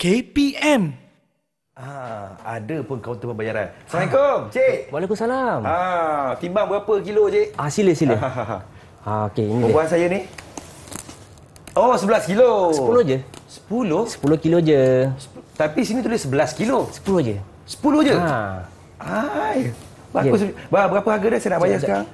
KPM. Ah, ada pun kaunter pembayaran. Assalamualaikum, ha. Cik. Waalaikumsalam. Ah, timbang berapa kilo, Cik? Ah, sila, sila. Ah, ha, ha, ha. Ah, okey, ini. Perempuan saya ni. Oh, 11 kilo. 10 je. 10? 10 kilo je. Tapi sini tulis 11 kilo. 10 je. 10 je? Ha. Ah. Ai. Bagus. Yeah. Ya. Berapa harga dah saya nak bayar sekarang?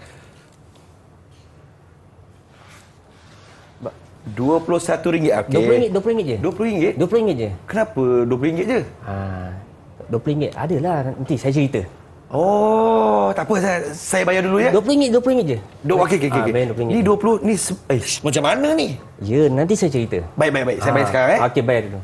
RM21. Okey. RM20 RM20 je. RM20? RM20 je. Kenapa RM20 je? Ha. RM20 adalah nanti saya cerita. Oh, tak apa saya, saya bayar dulu ya. RM20 RM20 je. Dok okey okey okey. Ah, ni 20 ni eh macam mana ni? Ya, nanti saya cerita. Baik baik baik. Saya ha. bayar ah, sekarang eh. Okey, bayar dulu.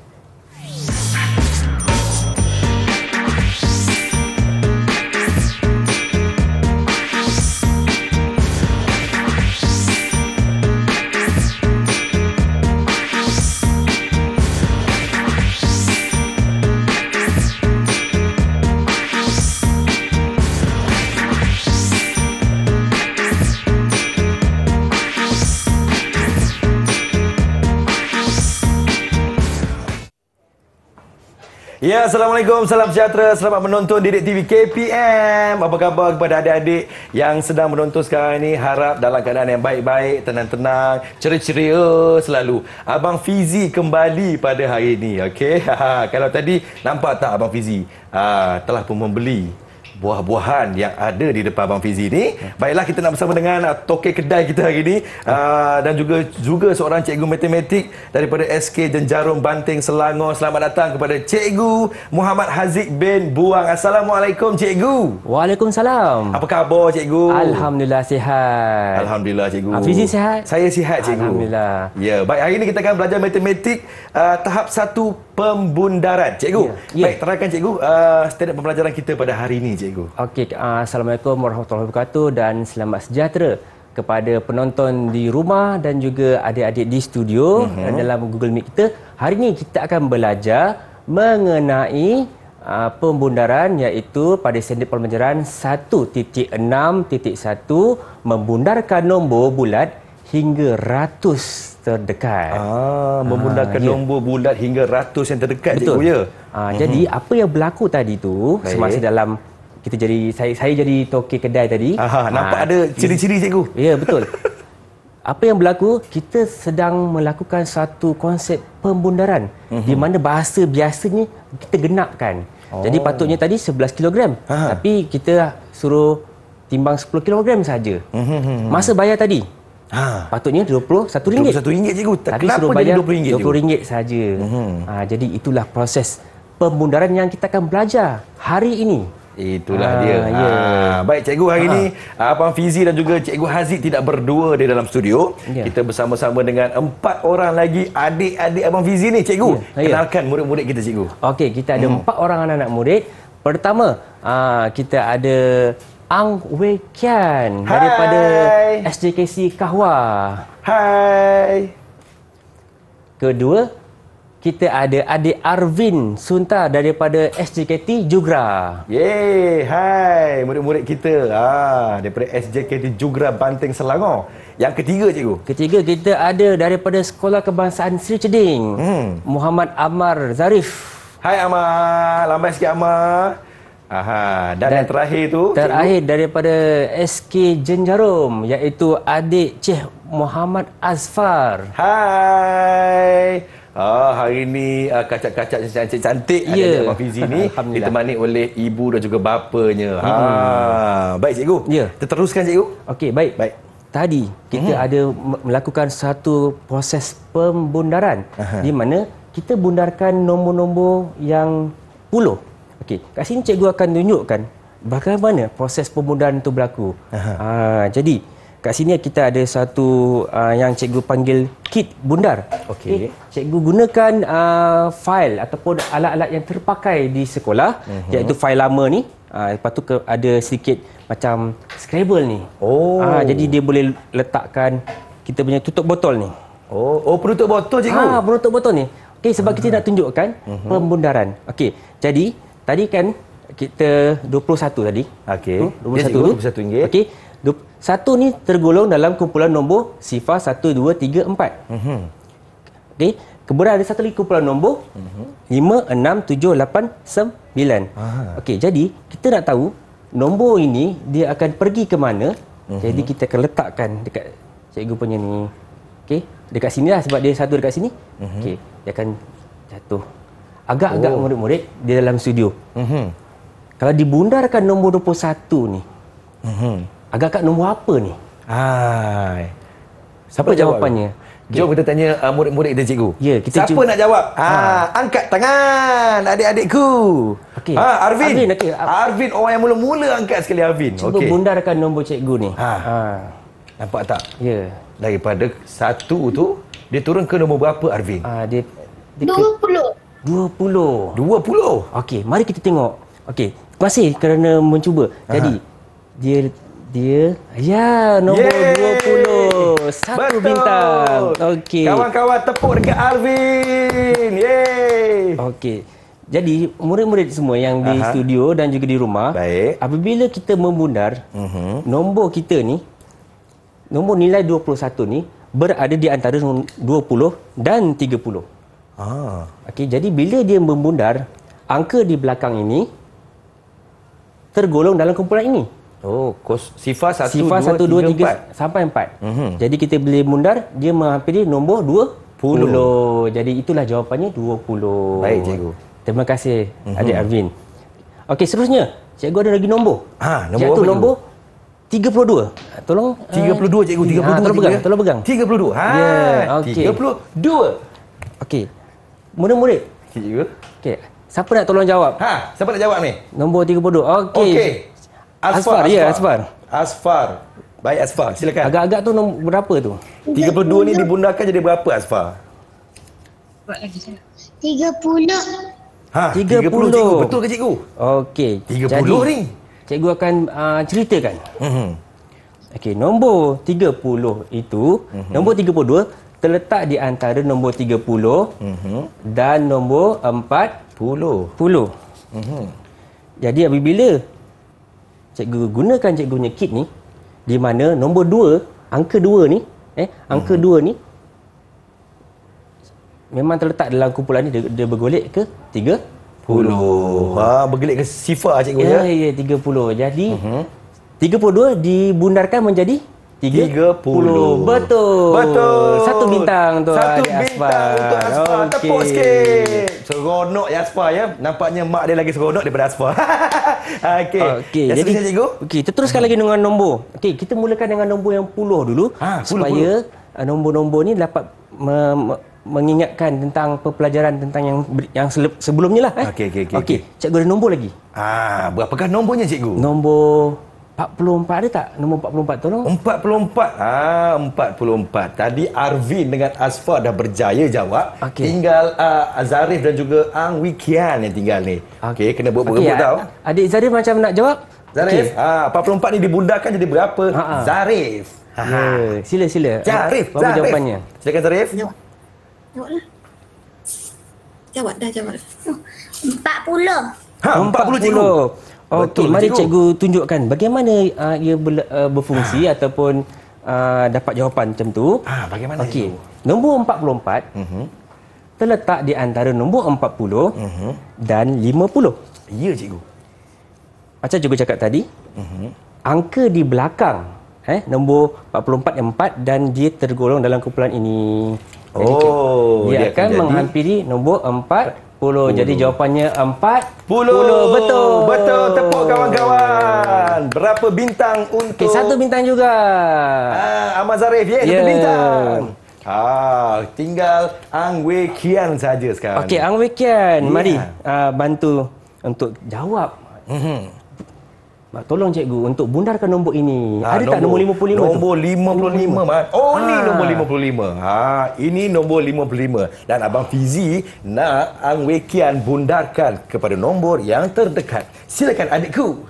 Ya, Assalamualaikum, salam sejahtera, selamat menonton Didik TV KPM. Apa khabar kepada adik-adik yang sedang menonton sekarang ini? Harap dalam keadaan yang baik-baik, tenang-tenang, ceria-ceria selalu. Abang Fizi kembali pada hari ini, okey? Kalau tadi, nampak tak Abang Fizi? Ah, telah pun membeli buah-buahan yang ada di depan Abang Fizi ni. Baiklah kita nak bersama dengan uh, toke kedai kita hari ni uh, dan juga juga seorang cikgu matematik daripada SK Jenjarum Banting Selangor. Selamat datang kepada cikgu Muhammad Haziq bin Buang. Assalamualaikum cikgu. Waalaikumsalam. Apa khabar cikgu? Alhamdulillah sihat. Alhamdulillah cikgu. Abang ah, Fizi sihat? Saya sihat cikgu. Alhamdulillah. Ya, baik hari ni kita akan belajar matematik uh, tahap 1 pembundaran. Cikgu, yeah. Ya. baik terangkan cikgu uh, standard pembelajaran kita pada hari ini cikgu. Okey, uh, assalamualaikum warahmatullahi wabarakatuh dan selamat sejahtera kepada penonton di rumah dan juga adik-adik di studio uh-huh. dalam Google Meet kita. Hari ini kita akan belajar mengenai uh, pembundaran iaitu pada standard pembelajaran 1.6.1 membundarkan nombor bulat hingga ratus terdekat. Ah, membundarkan ah, ya. nombor yeah. bulat hingga ratus yang terdekat Betul. cikgu ya. Ah, uh-huh. jadi mhm. apa yang berlaku tadi tu Baik. semasa dalam kita jadi saya saya jadi toke kedai tadi. Aha, ha, nampak ada ciri-ciri cikgu. Ya, yeah, betul. Apa yang berlaku? Kita sedang melakukan satu konsep pembundaran mm-hmm. di mana bahasa biasanya kita genapkan. Oh. Jadi patutnya tadi 11 kg, tapi kita suruh timbang 10 kg saja. Mm-hmm. Masa bayar tadi. Ha. Patutnya RM21. RM21 cikgu. Tapi Kenapa suruh bayar RM20 saja. Mm-hmm. Ha, jadi itulah proses pembundaran yang kita akan belajar hari ini. Itulah ah, dia. Yeah. Ah, baik cikgu hari ini ah. ah. Abang Fizi dan juga cikgu Haziq tidak berdua di dalam studio. Yeah. Kita bersama-sama dengan empat orang lagi adik-adik Abang Fizi ni cikgu. Yeah. Ya. Kenalkan murid-murid kita cikgu. Okey, kita ada hmm. empat orang anak-anak murid. Pertama, ah, kita ada Ang Wei Kian Hai. daripada SJKC Kahwa. Hai. Kedua, kita ada adik Arvin Sunta daripada SJKT Jugra. Yeay, hai murid-murid kita ah, daripada SJKT Jugra Banting Selangor. Yang ketiga cikgu. Ketiga kita ada daripada Sekolah Kebangsaan Sri Ceding. Hmm. Muhammad Amar Zarif. Hai Amar, lambat sikit Amar. Aha, dan, dan yang terakhir tu terakhir cikgu. daripada SK Jenjarum iaitu adik Cik Muhammad Azfar. Hai. Ah hari ini uh, ah, kacak-kacak cantik-cantik ada yeah. dekat ni ditemani oleh ibu dan juga bapanya. Ha hmm. baik cikgu. Ya. Yeah. Kita teruskan cikgu. Okey baik. Baik. Tadi kita hmm. ada melakukan satu proses pembundaran Aha. di mana kita bundarkan nombor-nombor yang puluh. Okey, kat sini cikgu akan tunjukkan bagaimana proses pembundaran itu berlaku. Ah jadi Kat sini kita ada satu uh, yang cikgu panggil kit bundar. Okey. Okay. Cikgu gunakan uh, file ataupun alat-alat yang terpakai di sekolah uh-huh. iaitu file lama ni. Uh, lepas tu ke, ada sedikit macam scrabble ni. Oh. Uh, jadi dia boleh letakkan kita punya tutup botol ni. Oh, oh penutup botol cikgu. Ah, ha, penutup botol ni. Okey, sebab uh-huh. kita mhm. nak tunjukkan uh-huh. pembundaran. Okey. Jadi tadi kan kita 21 tadi. Okey. 21 RM21. Okey. Satu ni tergolong dalam kumpulan nombor sifar 1, 2, 3, 4. Mm-hmm. Okay. Kemudian ada satu lagi kumpulan nombor mm-hmm. 5, 6, 7, 8, 9. Ah. Okay, jadi, kita nak tahu nombor ini dia akan pergi ke mana. Mm-hmm. Jadi, kita akan letakkan dekat cikgu punya ni. Okay. Dekat sini lah sebab dia satu dekat sini. Mm-hmm. Okay. Dia akan jatuh. Agak-agak oh. murid-murid dia dalam studio. Mm-hmm. Kalau dibundarkan nombor 21 ni. Mm-hmm. Agak kat nombor apa ni? Hai. Siapa, Siapa jawapannya? Jawab? Jom kita tanya uh, murid-murid dan cikgu. Ya, kita Siapa cuba... nak jawab? Ha. ha, angkat tangan adik-adikku. Okey. Ha, Arvin. Arvin, okay. Ah, Arvin orang yang mula-mula angkat sekali Arvin. Cuba okay. bundarkan nombor cikgu ni. Ha. ha. Nampak tak? Ya. Yeah. Daripada satu tu, dia turun ke nombor berapa Arvin? Ha, dia, dia ke... 20. 20. 20. Okey, mari kita tengok. Okey, masih kerana mencuba. Jadi, dia dia ya nombor Yeay! 20 satu Betul. bintang okey kawan-kawan tepuk dekat Alvin ye okey jadi murid-murid semua yang Aha. di studio dan juga di rumah Baik. apabila kita membundar uh-huh. Mhm. nombor kita ni nombor nilai 21 ni berada di antara 20 dan 30 ah okey jadi bila dia membundar angka di belakang ini tergolong dalam kumpulan ini Oh, sifar 1, sifar 2, 1, 2, 3, 3 4. sampai 4. Mm -hmm. Jadi kita beli mundar, dia menghampiri nombor 20. 10. Jadi itulah jawapannya 20. Baik, cikgu. Terima kasih, mm -hmm. Adik Arvin. Okey, seterusnya. Cikgu ada lagi nombor. Ha, nombor Jatuh apa nombor eh, cikgu? 32. Tolong. 32, cikgu. 32. Ha, tolong pegang. Tolong pegang. 32. Ha, yeah, okay. 32. Okey. Murid-murid. Cikgu. Okey. Siapa nak tolong jawab? Ha, siapa nak jawab ni? Nombor 32. Okey. Okey. Asfar, Asfar. ya, Asfar. Asfar. Baik, Asfar. Silakan. Agak-agak tu berapa tu? 32 ni dibundarkan jadi berapa, Asfar? Buat lagi, 30. Ha, 30. 30, cikgu. Betul ke, cikgu? Okey. 30 jadi, ni. Cikgu akan uh, ceritakan. Mm-hmm. Okey, nombor 30 itu, mm-hmm. nombor 32 terletak di antara nombor 30 uh-huh. Mhm. dan nombor 40. 40. Uh-huh. Jadi apabila cikgu gunakan cikgu punya kit ni di mana nombor 2 angka 2 ni eh angka 2 hmm. ni memang terletak dalam kumpulan ni dia, dia bergolek ke 30 ha bergolek ke sifar ah, cikgu ya ya ya 30 jadi mhm. uh-huh. 32 dibundarkan menjadi 30. 30. Betul. Betul. Satu bintang tu. Satu bintang Aspa. untuk Aspa. Okay. Tepuk sikit. Seronok ya Aspa ya. Nampaknya mak dia lagi seronok daripada Aspa. Ah, okey. Ah, okey. Jadi cikgu. Okey, kita teruskan hmm. lagi dengan nombor. Okey, kita mulakan dengan nombor yang puluh dulu ha, puluh, supaya nombor-nombor ni dapat me- me- mengingatkan tentang pelajaran tentang yang yang sebelumnya lah eh. Okey okey okey. Okey, okay. cikgu ada nombor lagi. Ah, ha, berapakah nombornya cikgu? Nombor 44 ada tak? Nombor 44 tu noh. 44. Ah 44. Tadi Arvin dengan Asfar dah berjaya jawab. Okay. Tinggal uh, Zarif dan juga Ang Wikian yang tinggal ni. Okey, kena berebut-rebut okay, ah, tau. Adik Zarif macam nak jawab? Zarif. Okay. Ah 44 ni dibundarkan jadi berapa? Ha -ha. Zarif. Ha. -ha. Yeah. Sila sila. Zarif, apa Zarif. jawapannya? Silakan Zarif. Jawab. Jawablah. Jawab dah jawab. 40. Ha 40, 40. cikgu. Okey, mari cikgu. cikgu tunjukkan bagaimana uh, ia ber, uh, berfungsi ha. ataupun uh, dapat jawapan macam tu. Ha, bagaimana okay. cikgu? Nombor 44 uh-huh. Mhm. terletak di antara nombor 40 uh-huh. Mhm. dan 50. Ya, cikgu. Macam cikgu cakap tadi, uh-huh. angka di belakang eh nombor 44 yang 4 dan dia tergolong dalam kumpulan ini. Oh, dia, dia akan, akan menghampiri nombor 40. 10. Jadi jawapannya 4. puluh. Betul. Betul. Tepuk kawan-kawan. Berapa bintang untuk... Okay, satu bintang juga. Ah, Ahmad Zarif. Ya, yeah, satu bintang. Ah, tinggal Ang Wei Kian saja sekarang. Okey, Ang Wei Kian. Yeah. Mari uh, bantu untuk jawab. Mhm. Mak, tolong cikgu untuk bundarkan nombor ini. Ha, Ada nombor, tak nombor 55 nombor tu? Nombor 55, Mat. Oh, ha. ni nombor 55. Ha, ini nombor 55. Dan Abang Fizi nak Ang Wekian bundarkan kepada nombor yang terdekat. Silakan adikku.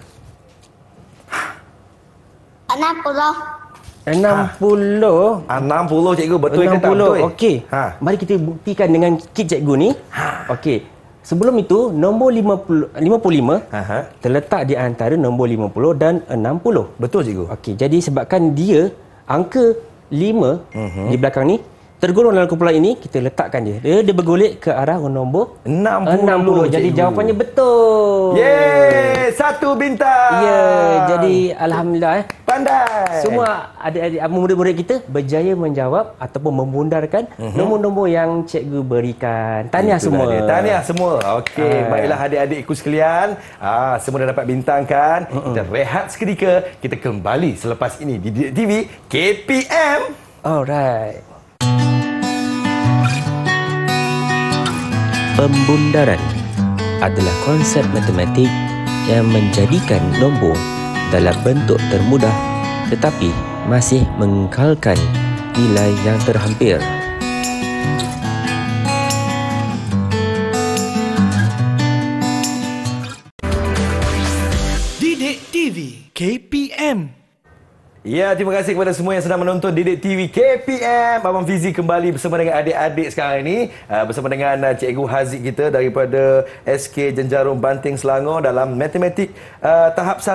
60. Ha. 60? Ha. 60, cikgu. Betul ke tak betul? Okey. Ha. Mari kita buktikan dengan kit cikgu ni. Ha. Okey. Sebelum itu, nombor 50, 55 terletak di antara nombor 50 dan 60. Betul, cikgu. Okey, jadi sebabkan dia angka 5 uh-huh. Mhm. di belakang ni tergolong dalam kumpulan ini, kita letakkan dia. Dia, dia bergolek ke arah nombor 60. 60. Jadi jawapannya betul. Yeay, satu bintang. Ya, yeah, jadi alhamdulillah eh pandai. Semua adik-adik ah, murid-murid kita berjaya menjawab ataupun membundarkan mhm. nombor-nombor uh -huh. yang cikgu berikan. Tahniah semua. Tahniah semua. Okey, uh. baiklah adik ikut sekalian. Ah, semua dah dapat bintang kan? Uh -uh. Kita rehat seketika. Kita kembali selepas ini di TV KPM. Alright. Pembundaran adalah konsep matematik yang menjadikan nombor dalam bentuk termudah tetapi masih mengekalkan nilai yang terhampir. TV KPM Ya, terima kasih kepada semua yang sedang menonton Didik TV KPM. Abang Fizi kembali bersama dengan adik-adik sekarang ini. Ah, bersama dengan ah, Cikgu Haziq kita daripada SK Jenjarum Banting Selangor dalam Matematik uh, Tahap 1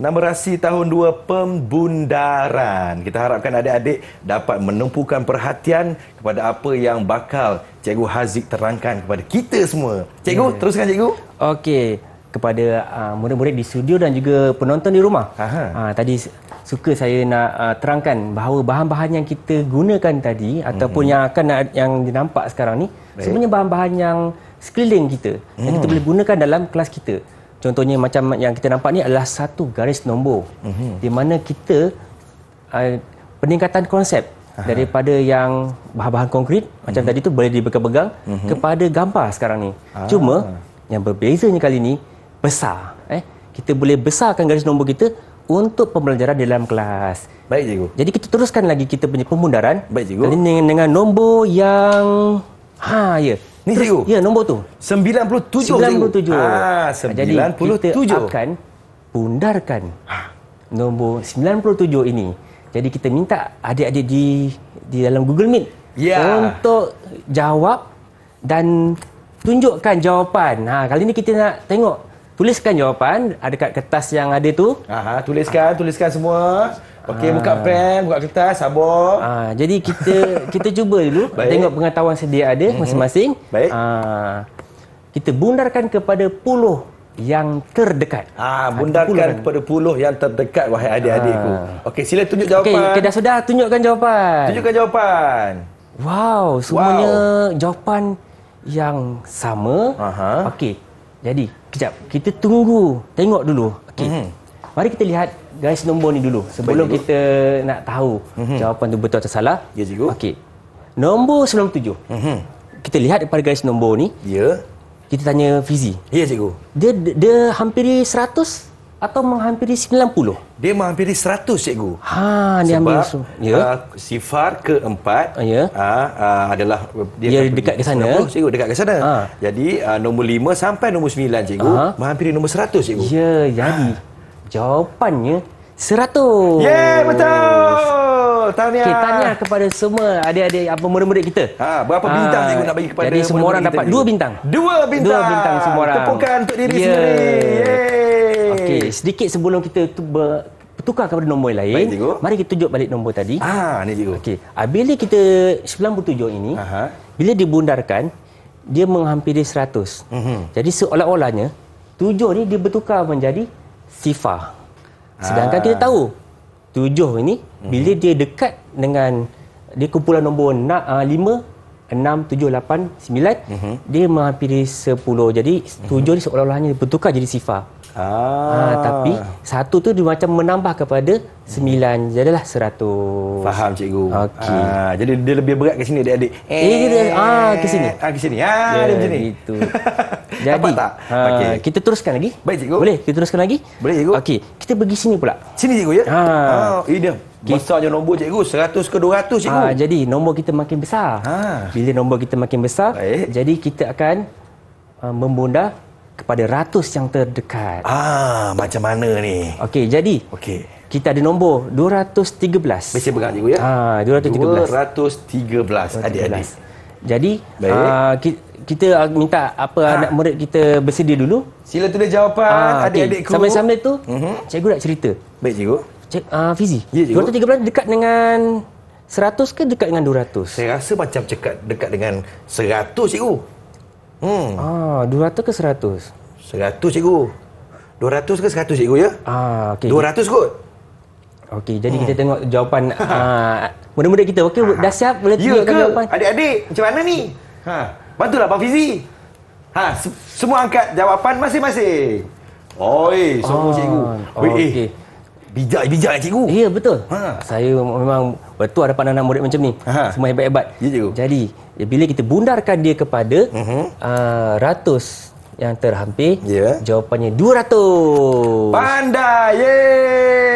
Nama Tahun 2 Pembundaran. Kita harapkan adik-adik dapat menumpukan perhatian kepada apa yang bakal Cikgu Haziq terangkan kepada kita semua. Cikgu, yeah. teruskan Cikgu. Okey. Kepada uh, murid-murid di studio dan juga penonton di rumah. Uh, tadi suka saya nak uh, terangkan bahawa bahan-bahan yang kita gunakan tadi mm-hmm. ataupun yang akan yang dinampak sekarang ni Baik. sebenarnya bahan-bahan yang sekeliling kita mm. yang kita mhm. boleh gunakan dalam kelas kita. Contohnya macam yang kita nampak ni adalah satu garis nombor mm-hmm. di mana kita uh, peningkatan konsep Aha. daripada yang bahan-bahan konkrit mm-hmm. macam mhm. tadi tu boleh dipegang-pegang mm-hmm. kepada gambar sekarang ni. Ah. Cuma yang berbezanya kali ni besar. Eh kita boleh besarkan garis nombor kita untuk pembelajaran di dalam kelas. Baik cikgu. Jadi kita teruskan lagi kita punya pembundaran. Baik cikgu. Kali dengan, dengan nombor yang ha ya. Ni cikgu. Ya nombor tu. 97. 97. Cikgu. Ah, ha 97. Jadi kita akan pundarkan ha. nombor 97 ini. Jadi kita minta adik-adik di di dalam Google Meet ya. untuk jawab dan tunjukkan jawapan. Ha kali ini kita nak tengok Tuliskan jawapan dekat kertas yang ada tu. Aha, tuliskan, tuliskan semua. Okey, buka ah. pen, buka kertas, sabar. Ha, jadi kita kita cuba dulu Baik. tengok pengetahuan sedia ada mhm. masing-masing. Baik. Ha, kita bundarkan kepada puluh yang terdekat. Ha, bundarkan puluh kepada puluh yang terdekat wahai adik-adikku. Ha. Okey, sila tunjuk jawapan. Okey, okay, sudah tunjukkan jawapan. Tunjukkan jawapan. Wow, semuanya wow. jawapan yang sama. Okey. Jadi, kejap. Kita tunggu. Tengok dulu. Okey. Mm -hmm. Mari kita lihat guys nombor ni dulu. Sebelum dulu. kita nak tahu mm -hmm. jawapan tu betul atau salah. Ya, cikgu. Okey. Nombor 97. Mm -hmm. Kita lihat daripada guys nombor ni. Ya. Kita tanya Fizi. Ya, cikgu. Dia, dia, dia hampiri 100? atau menghampiri 90? Dia menghampiri 100 cikgu. Ha dia ambil so. Ah, ya. Uh, sifar keempat uh, ya. Uh, uh, adalah dia, dia dekat ke sana. Ya cikgu dekat ke sana. Ha. Jadi uh, nombor 5 sampai nombor 9 cikgu ha. menghampiri nombor 100 cikgu. Ya jadi ha. jawapannya 100. Ye yeah, betul. Betul, tahniah. Okay, tahniah kepada semua adik-adik apa murid-murid kita. Ha, berapa ha, bintang cikgu nak bagi kepada Jadi semua orang dapat dua bintang. Dua bintang. Dua bintang semua orang. Tepukan untuk diri yeah. sendiri. Yeay. Okey, sedikit sebelum kita tu ber, tukar kepada nombor yang lain. Baik, Mari kita tunjuk balik nombor tadi. Ha, ni cikgu. Okey. Ah, bila kita 97 ini, Aha. bila dibundarkan, dia menghampiri 100. Mm-hmm. Jadi seolah-olahnya 7 ni dia bertukar menjadi sifar. Ah. Sedangkan ha. kita tahu tujuh ini hmm. bila mhm. dia dekat dengan dia kumpulan nombor enam, uh, ah, lima enam, tujuh, lapan, sembilan hmm dia menghampiri sepuluh jadi mhm. tujuh hmm ni seolah-olahnya bertukar jadi sifar ah. ha, tapi satu tu dia macam menambah kepada sembilan mm-hmm. jadilah seratus faham cikgu okay. ah, jadi dia lebih berat ke sini adik-adik eh, eh dia, ah, ke sini ah, ke sini ah, ya, dia macam ni Jadi, Dapat ha, okay. Kita teruskan lagi. Baik, cikgu. Boleh? Kita teruskan lagi? Boleh, cikgu. Okey. Kita pergi sini pula. Sini, cikgu, ya? Haa. Oh, ini dia. Okay. Besarnya nombor, cikgu. 100 ke 200, cikgu. Haa, jadi, nombor kita makin besar. Haa. Bila nombor kita makin besar, Baik. jadi kita akan uh, membunda kepada ratus yang terdekat. Ah, macam mana ni? Okey, jadi. Okey. Kita ada nombor 213. Mesti pegang cikgu ya. Ah, 213. 213. 213. Adik-adik. Jadi, Baik. Uh, ah, kita, kita minta apa ha. anak murid kita bersedia dulu. Sila tulis jawapan ha, adik-adikku. Sambil-sambil tu, mm-hmm. cikgu nak cerita. Baik cikgu. Cik, uh, Fizi, yeah, ya, 213 dekat dengan 100 ke dekat dengan 200? Saya rasa macam cekat dekat dengan 100 cikgu. Hmm. Ah, 200 ke 100? 100 cikgu. 200 ke 100 cikgu ya? Ah, okey. 200 kot. Okey, jadi hmm. kita tengok jawapan uh, Mudah-mudahan kita okey dah siap boleh ya tunjukkan jawapan. Adik-adik, macam mana ni? Hmm. Ha. Bantulah Bang Fizi. Ha, se- semua angkat jawapan masing-masing. Oi, oh, sombong oh, cikgu. Oh, Okey. Bijak, bijak cikgu. Ya, yeah, betul. Ha. Saya memang waktu ada pandangan murid macam ni. Aha. Semua hebat-hebat. Ya, yeah, Jadi, bila kita bundarkan dia kepada uh-huh. uh, ratus yang terhampir yeah. jawapannya 200 pandai ye.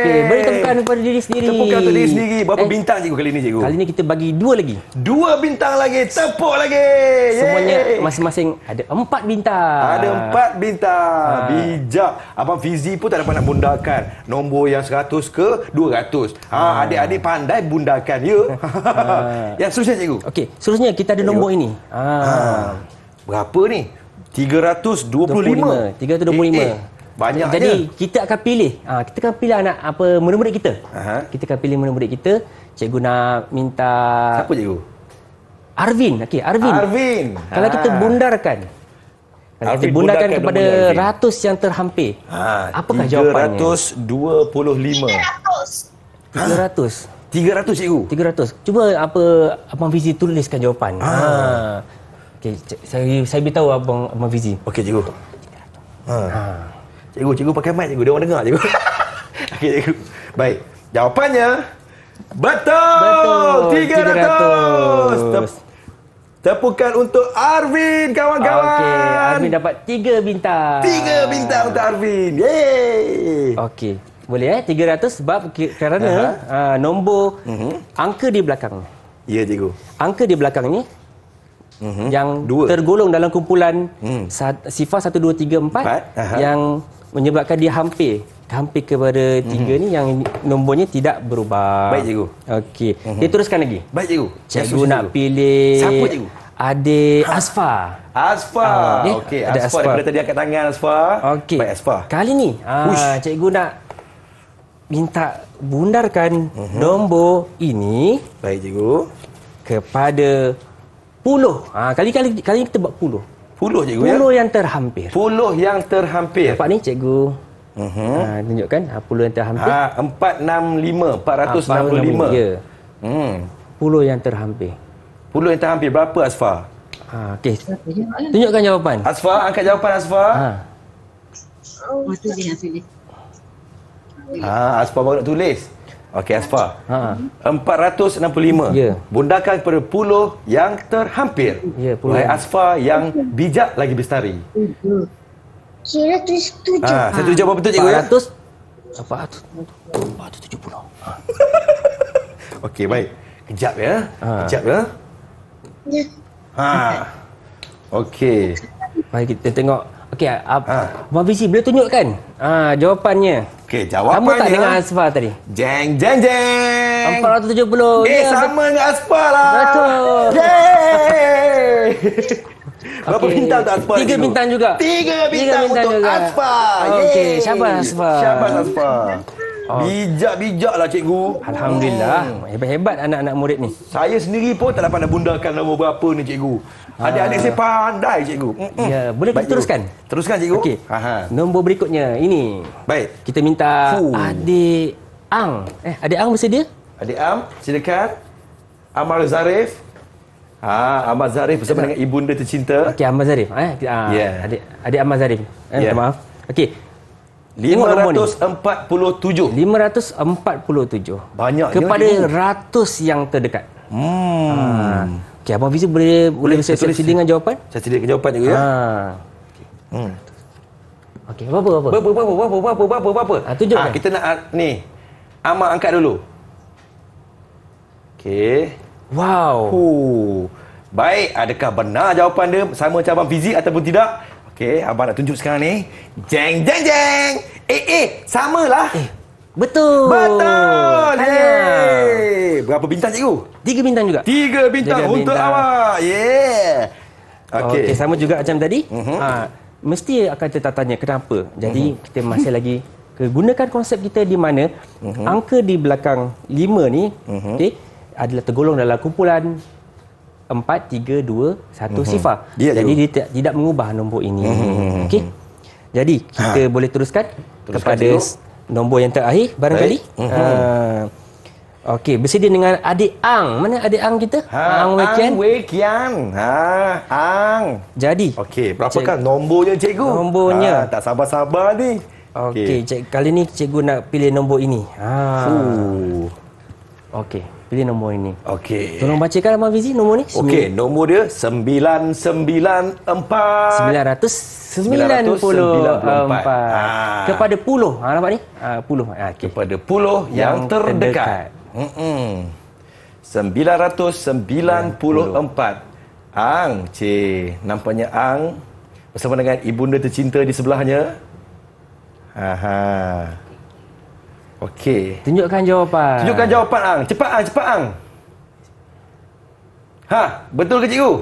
okay, beri tepukan kepada diri sendiri tepukan untuk diri sendiri berapa eh? bintang cikgu kali ni cikgu kali ni kita bagi dua lagi dua bintang lagi tepuk lagi yeay. semuanya masing-masing ada empat bintang ada empat bintang ha. bijak Apa Fizi pun tak dapat nak bundakan nombor yang 100 ke 200 ha, ha. adik-adik pandai bundakan ya ha. yang seterusnya cikgu Okey, seterusnya kita ada nombor cikgu. Ya. ini ha. ha. berapa ni 325. 325. Eh, eh. Banyak Jadi kita akan pilih. Ah kita akan pilih anak apa murid-murid kita. Aha. Kita akan pilih murid-murid kita. Cikgu nak minta Siapa cikgu? Arvin. Okey, Arvin. Arvin. Kalau ha. kita bundarkan Arvin kita bundarkan kepada ratus yang terhampir. Ha. Apakah 325. jawapannya? 325. 300. 300. 300 cikgu. 300. Cuba apa abang Fizi tuliskan jawapan. Ah. Ha. ha. Okey, saya saya beritahu abang abang Fizi. Okey, cikgu. Ha. Ha. Cikgu, cikgu pakai mic cikgu. Dia orang dengar cikgu. Okey, cikgu. Baik. Jawapannya betul. Betul. 300. 300. Tepukan untuk Arvin kawan-kawan. Okey, Arvin dapat tiga bintang. Tiga bintang untuk Arvin. Yeay. Okey. Boleh eh ratus sebab kerana uh-huh. uh, nombor uh-huh. angka di belakang. Ya, cikgu. Angka di belakang ni -hmm. yang dua. tergolong dalam kumpulan hmm. sifar 1 2 3 4 Empat. yang menyebabkan dia hampir hampir kepada tiga mm -hmm. ni yang nombornya tidak berubah. Baik cikgu. Okey. Mm -hmm. Dia mhm. teruskan lagi. Baik cikgu. Cikgu, cikgu nak cikgu. pilih Siapa cikgu? Adik ha. Asfa. Asfa. Ah, ya. Okey, Asfa, Asfa daripada tadi angkat tangan Asfa. Okey. Baik Asfa. Kali ni ah cikgu nak minta bundarkan mm -hmm. nombor ini. Baik cikgu. Kepada Puluh. Ha, kali-kali kali kita buat puluh. Puluh cikgu puluh ya? Puluh yang terhampir. Puluh yang terhampir. Nampak ni cikgu. Uh-huh. tunjukkan ha, puluh yang terhampir. Ha, 465. 465. Ha, 465. Ya. Hmm. Puluh yang terhampir. Puluh yang terhampir. Berapa Asfa? Ha, okay. Tunjukkan jawapan. Asfa, angkat jawapan Asfa. Ha. Oh, tu dia yang tulis. Ha, baru nak tulis. Okey Asfa. Ha. 465. Yeah. Bundakan kepada puluh yang terhampir. Ya, yeah, puluh. Asfa yang bijak lagi bestari. Kira tu setuju. Ha, ah, saya tu betul cikgu ya. 400 470. Okey, baik. Kejap ya. Ha. Kejap ya. Ya. Ha. Okey. Baik kita tengok. Okey, apa ah, ha. Visi boleh tunjukkan? Ha, jawapannya. Okey, jawapan kamu tak dengan Aspa tadi? Jeng, jeng, jeng. empat ratus 470. Eh, yeah. sama dengan Aspa lah. Betul. Yeay. Berapa okay. bintang untuk Asfa? Tiga bintang juga. Tiga bintang, Tiga bintang untuk Asfa. Okey, siapa Aspa Siapa Aspa Ah. Bijak-bijak lah cikgu Alhamdulillah hmm. Hebat-hebat anak-anak murid ni Saya sendiri pun tak dapat nak bundarkan nama berapa ni cikgu Adik-adik ah. saya pandai cikgu ya, Boleh kita teruskan? Teruskan cikgu Okey. Nombor berikutnya ini Baik Kita minta Fuh. adik Ang eh, Adik Ang bersedia? Adik Ang silakan Amal Zarif ha, Ah Amal Zarif bersama dengan ibu ibunda tercinta. Okey, Amal Zarif. Eh, ha, yeah. Ya. adik, adik Amal Zarif. Eh, yeah. Maaf. Okey, 547. 547. Banyak kepada ratus yang terdekat. Hmm. Ha. Okey, Abang Fizi boleh boleh saya tulis dengan jawapan? Saya tulis dengan jawapan juga. Ya. Ha. Okey. Hmm. Okey, apa apa? Apa apa apa apa apa apa apa ha, tunjuk, ha, kita nak uh, ni. Amak angkat dulu. Okey. Wow. Huh. Baik, adakah benar jawapan dia sama macam Abang Fizi ataupun tidak? Okey, abang nak tunjuk sekarang ni. Jeng jeng jeng. Eh eh, samalah. Eh. Betul. Betul. Hey. Berapa bintang cikgu? Tiga bintang juga. Tiga bintang Tiga untuk bintang. awak. Yeah. Okey. Okey, sama juga macam tadi. Uh-huh. Ha, mesti akan tertanya kenapa. Jadi uh-huh. kita masih lagi gunakan konsep kita di mana uh-huh. angka di belakang lima ni uh-huh. okey adalah tergolong dalam kumpulan empat tiga dua satu mhm. sifar. Dia Jadi dia tidak, tidak mengubah nombor ini. Mm-hmm. Okey. Jadi kita ha. boleh teruskan, teruskan kepada dulu. nombor yang terakhir barangkali. mm Okey, bersedia dengan adik Ang. Mana adik Ang kita? Ha. Ang Wei Kian. Ang Wei Kian. Ha. Ang. Jadi. Okey, berapakah cik, nombornya cikgu? Nombornya. Ha, tak sabar-sabar ni. Okey, okay. kali ni cikgu nak pilih nombor ini. Ha. Okey pilih nombor ini. Okey. Tolong bacakan Abang Fizi nombor ni. Okey, nombor dia 994. 994. Ha. Kepada puluh. Ha, nampak ni? Ha, puluh. Ha, ah, okay. Kepada puluh yang, yang terdekat. terdekat. Mm-mm. 994. Ang, c. Nampaknya Ang bersama dengan ibunda tercinta di sebelahnya. Aha. Okey. Tunjukkan jawapan. Tunjukkan jawapan ang. Cepat ang, cepat ang. Ha, betul ke cikgu?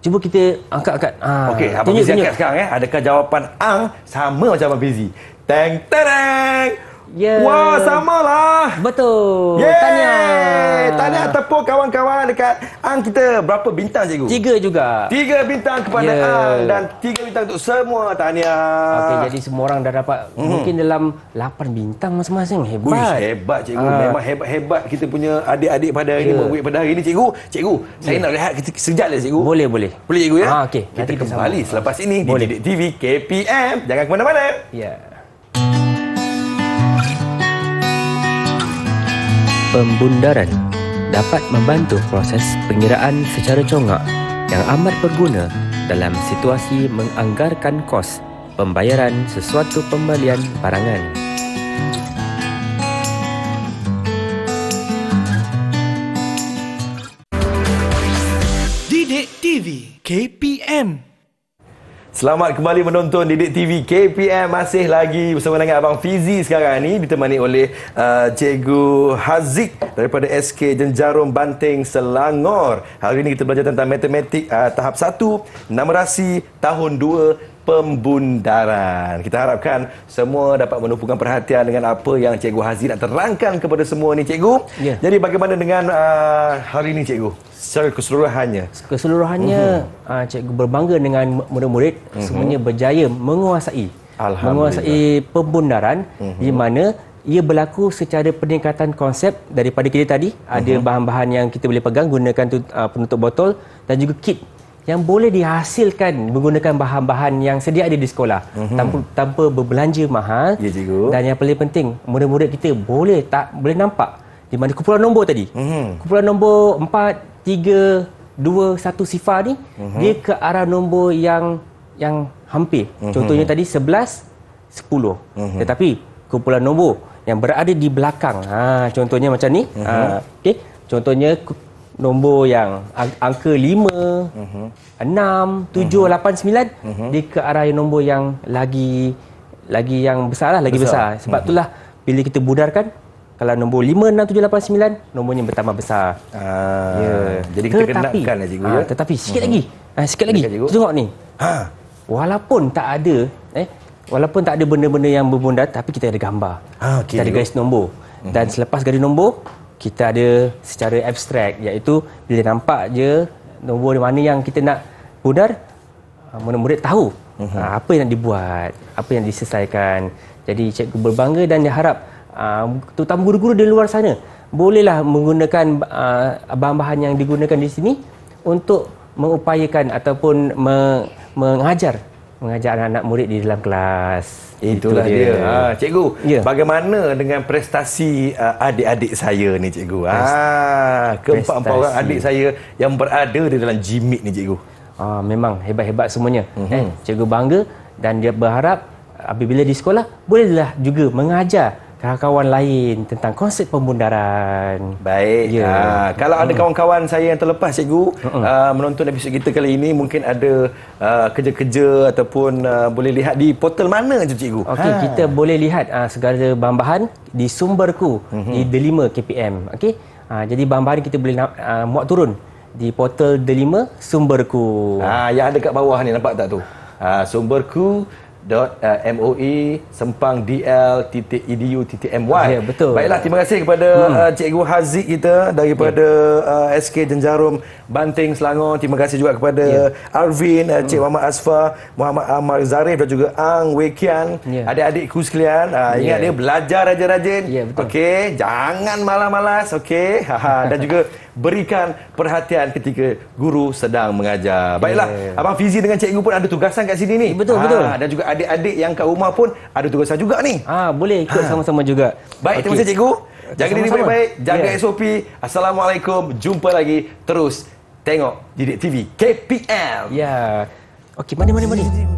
Cuba kita angkat angkat. Ha. Okey, apa busy angkat sekarang eh? Adakah jawapan ang sama macam apa busy? Teng Yeah. Wah, sama lah. Betul. Yeah. Tanya. Tanya tepuk kawan-kawan dekat Ang kita. Berapa bintang, cikgu? Tiga juga. Tiga bintang kepada yeah. Ang. Dan tiga bintang untuk semua. Tanya. Okey, jadi semua orang dah dapat mm. mungkin dalam lapan bintang masing-masing. Hebat. Uish, hebat, cikgu. Uh. Memang hebat-hebat kita punya adik-adik pada hari yeah. ini. Ya. pada hari ini, cikgu. Cikgu, yeah. saya ya. nak lihat sekejap lah, cikgu. Boleh, boleh. Boleh, cikgu, ya? Ah, Okey. Kita, kembali sama. selepas ini boleh. di TV KPM. Jangan ke mana-mana. Ya. Yeah. pembundaran dapat membantu proses pengiraan secara congak yang amat berguna dalam situasi menganggarkan kos pembayaran sesuatu pembelian barangan. TV KPM Selamat kembali menonton Didik TV KPM masih lagi bersama dengan Abang Fizi sekarang ni ditemani oleh uh, Cikgu Haziq daripada SK Jenjarum Banting Selangor. Hari ini kita belajar tentang matematik uh, tahap 1, numerasi tahun 2 pembundaran. Kita harapkan semua dapat menumpukan perhatian dengan apa yang Cikgu Haziq nak terangkan kepada semua ni Cikgu. Yeah. Jadi bagaimana dengan uh, hari ini Cikgu? secara keseluruhannya keseluruhannya uh-huh. cikgu berbangga dengan murid-murid uh-huh. semuanya berjaya menguasai menguasai pembundaran uh-huh. Mhm. di mana ia berlaku secara peningkatan konsep daripada kita tadi uh-huh. ada bahan-bahan yang kita boleh pegang gunakan tu, uh, penutup botol dan juga kit yang boleh dihasilkan menggunakan bahan-bahan yang sedia ada di sekolah uh-huh. tanpa, tanpa berbelanja mahal ya, dan yang paling penting murid-murid kita boleh tak boleh nampak di mana kumpulan nombor tadi uh-huh. kumpulan nombor 4 tiga dua satu sifar ni uh-huh. dia ke arah nombor yang yang hampir uh-huh. contohnya tadi sebelas sepuluh huh mhm. tetapi kumpulan nombor yang berada di belakang ha contohnya macam ni uh-huh. ha okey contohnya nombor yang angka lima enam tujuh lapan sembilan dia ke arah yang nombor yang lagi lagi yang besar lah lagi besar, besar. sebab uh-huh. itulah bila kita budarkan kalau nombor 56789 nombornya bertambah besar. Ah, ya. Jadi kita tetapi, kenalkanlah cikgu ah, ya. tetapi sikit -hmm. lagi. Ah, sikit lagi. Kita tengok ni. Ha. Walaupun tak ada eh walaupun tak ada benda-benda yang berbundar tapi kita ada gambar. Ha, ah, okay, kita ada garis nombor. -hmm. Dan selepas garis nombor kita ada secara abstrak iaitu bila nampak je nombor di mana yang kita nak bundar ah, murid-murid tahu -hmm. apa yang dibuat, apa yang diselesaikan. Jadi cikgu berbangga dan diharap uh, terutama guru-guru di luar sana bolehlah menggunakan uh, bahan-bahan yang digunakan di sini untuk mengupayakan ataupun me- mengajar mengajar anak-anak murid di dalam kelas. Itulah, Itulah dia. dia. Ha, cikgu, ya. bagaimana dengan prestasi uh, adik-adik saya ni cikgu? Ha, keempat-empat orang adik saya yang berada di dalam jimit ni cikgu. Ha, memang hebat-hebat semuanya. Uh-huh. Eh, cikgu bangga dan dia berharap apabila di sekolah bolehlah juga mengajar kawan-kawan lain tentang konsep pembundaran. Baik. Yeah. Ya. Uh, kalau ada hmm. kawan-kawan saya yang terlepas cikgu uh, menonton episod kita kali ini mungkin ada uh, kerja-kerja ataupun uh, boleh lihat di portal mana je cikgu? Okey, ha. kita boleh lihat uh, segala bahan-bahan di sumberku uh-huh. di Delima KPM. Okey. Uh, jadi bahan-bahan kita boleh uh, muat turun di portal Delima sumberku. Ah uh, yang ada kat bawah ni nampak tak tu? Uh, sumberku www.moe eh, sempangdl.edu.my ya, betul. Baiklah, terima kasih kepada hmm. uh, Cikgu Haziq kita daripada ya. uh, eh, SK Jenjarum Banting Selangor. Terima kasih juga kepada ya. Arvin, uh, Cik hmm. Muhammad Asfar, Muhammad Amar Zarif dan juga Ang Wekian. Ya. Adik-adikku sekalian, uh, ingat ya. dia belajar rajin-rajin. Ya, betul. jangan malas-malas. Okay. Ha, ha. dan juga berikan perhatian ketika guru sedang mengajar. Baiklah, yeah. Abang Fizi dengan cikgu pun ada tugasan kat sini ni. Betul, ha, betul. Dan juga adik-adik yang kat rumah pun ada tugasan juga ni. Ha, boleh ikut ah. sama-sama ha. juga. Baik, okay. terima kasih cikgu. Jaga diri baik-baik, jaga yeah. SOP. Assalamualaikum, jumpa lagi. Terus tengok Didik TV KPL. Ya. Yeah. Okey, mana-mana-mana.